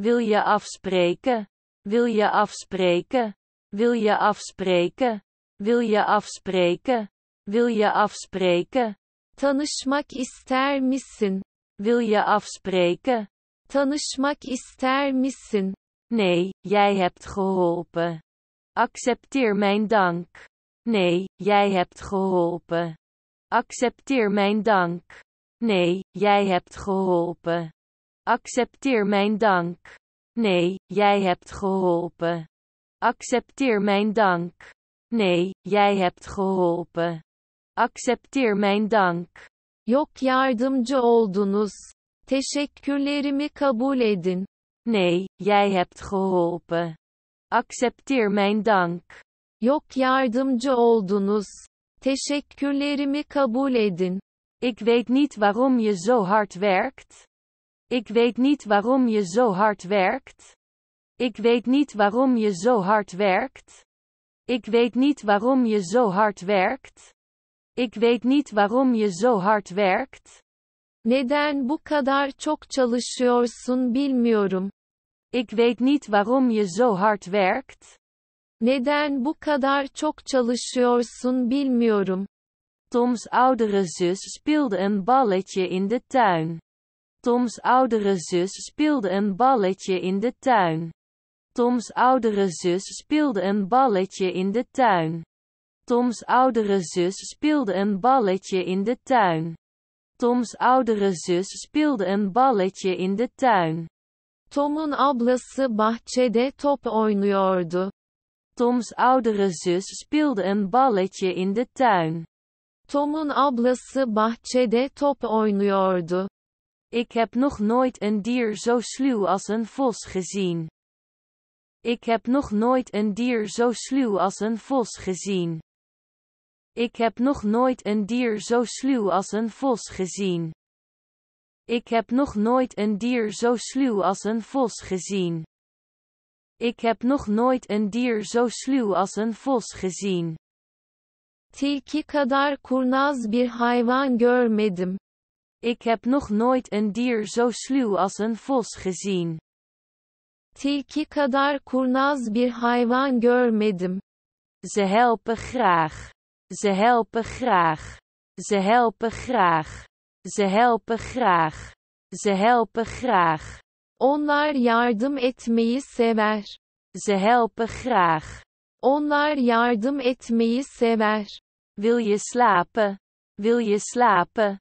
Wil je afspreken? Wil je afspreken? Wil je afspreken? Wil je afspreken? Wil je afspreken? Tanışmak ister misin? Wil je afspreken? Tanışmak ister misin? Nee, jij hebt geholpen. Accepteer mijn dank. Nee, jij hebt geholpen. Accepteer mijn dank. Nee, jij hebt geholpen. Accepteer mijn dank. Nee, jij hebt geholpen. Accepteer mijn dank. Nee, jij hebt geholpen. Accepteer mijn dank. Yok yardımcı oldunuz. Teşekkürlerimi kabul edin. Nee, jij hebt geholpen. Accepteer mijn dank. Yok yardımcı oldunuz. Teşekkürlerimi kabul edin. Ik weet niet waarom je zo hard werkt, ik weet niet waarom je zo hard werkt. Ik weet niet waarom je zo hard werkt. Ik weet niet waarom je zo hard werkt. Ik weet niet waarom je zo hard werkt. Neden bu kadar çok çalışıyorsun bilmiyorum. Ik weet niet waarom je zo hard werkt. Neden bu kadar çok çalışıyorsun bilmiyorum. Toms oudere zus speelde een balletje in de tuin. Toms oudere zus speelde een balletje in de tuin. Toms oudere zus speelde een balletje in de tuin. Toms oudere zus speelde een balletje in de tuin. Toms oudere zus speelde een balletje in de tuin. Tom'un ablası bahçede top oynuyordu. Toms oudere zus speelde een balletje in de tuin. Tom'un ablası bahçede top oynuyordu. Ik heb nog nooit een dier zo sluw als een vos gezien. Ik heb nog nooit een dier zo sluw als een vos gezien. Ik heb nog nooit een dier zo sluw als een vos gezien. Ik heb nog nooit een dier zo sluw als een vos gezien. Ik heb nog nooit een dier zo sluw als een vos gezien. Tilki kadar kurnaz bir hayvan görmedim. Ik heb nog nooit een dier zo sluw als een vos gezien. Tilki kadar kurnaz bir hayvan görmedim. Ze helpen graag. Ze helpen graag. Ze helpen graag. Ze helpen graag. Ze helpen graag. Onlar yardım etmeyi sever. Ze helpen graag. Onlar yardım etmeyi sever. Wil je slapen? Wil je slapen?